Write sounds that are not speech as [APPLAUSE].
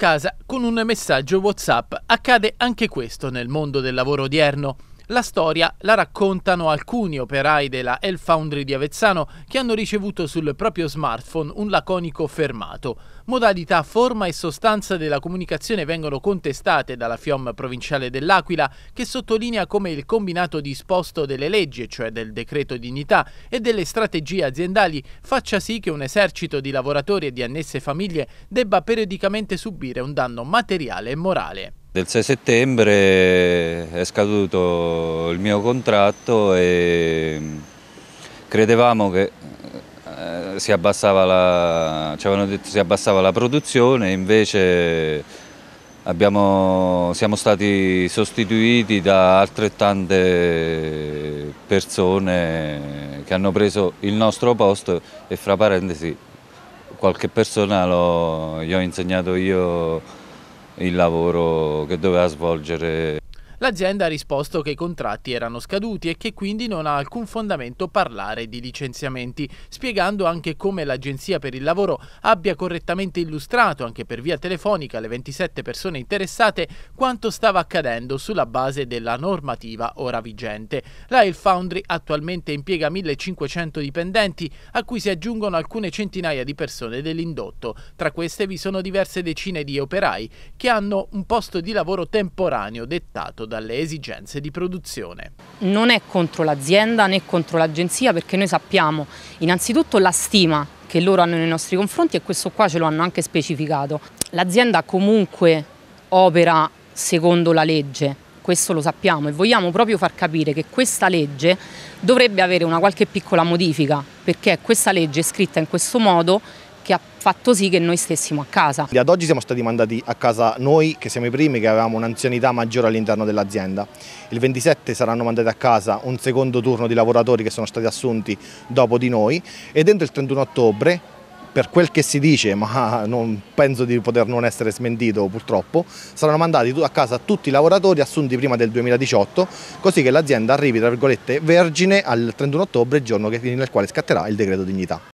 casa con un messaggio WhatsApp. Accade anche questo nel mondo del lavoro odierno. La storia la raccontano alcuni operai della El Foundry di Avezzano che hanno ricevuto sul proprio smartphone un laconico fermato. Modalità, forma e sostanza della comunicazione vengono contestate dalla FIOM provinciale dell'Aquila che sottolinea come il combinato disposto delle leggi, cioè del decreto dignità e delle strategie aziendali, faccia sì che un esercito di lavoratori e di annesse famiglie debba periodicamente subire un danno materiale e morale. Del 6 settembre è scaduto il mio contratto e mm, credevamo che eh, si abbassava la, ci avevano detto si abbassava la produzione, invece abbiamo, siamo stati sostituiti da altrettante persone che hanno preso il nostro posto e fra parentesi qualche persona lo, gli ho insegnato io il lavoro che doveva svolgere L'azienda ha risposto che i contratti erano scaduti e che quindi non ha alcun fondamento parlare di licenziamenti, spiegando anche come l'Agenzia per il Lavoro abbia correttamente illustrato anche per via telefonica alle 27 persone interessate quanto stava accadendo sulla base della normativa ora vigente. La Il Foundry attualmente impiega 1500 dipendenti, a cui si aggiungono alcune centinaia di persone dell'indotto. Tra queste vi sono diverse decine di operai che hanno un posto di lavoro temporaneo dettato dalle esigenze di produzione. Non è contro l'azienda né contro l'agenzia perché noi sappiamo innanzitutto la stima che loro hanno nei nostri confronti e questo qua ce lo hanno anche specificato. L'azienda comunque opera secondo la legge, questo lo sappiamo e vogliamo proprio far capire che questa legge dovrebbe avere una qualche piccola modifica perché questa legge è scritta in questo modo che ha fatto sì che noi stessimo a casa. Ad oggi siamo stati mandati a casa noi, che siamo i primi, che avevamo un'anzianità maggiore all'interno dell'azienda. Il 27 saranno mandati a casa un secondo turno di lavoratori che sono stati assunti dopo di noi e dentro il 31 ottobre per quel che si dice, ma [LAUGHS] non penso di poter non essere smentito purtroppo, saranno mandati a casa tutti i lavoratori assunti prima del 2018, così che l'azienda arrivi, tra virgolette, vergine al 31 ottobre, giorno nel quale scatterà il decreto dignità.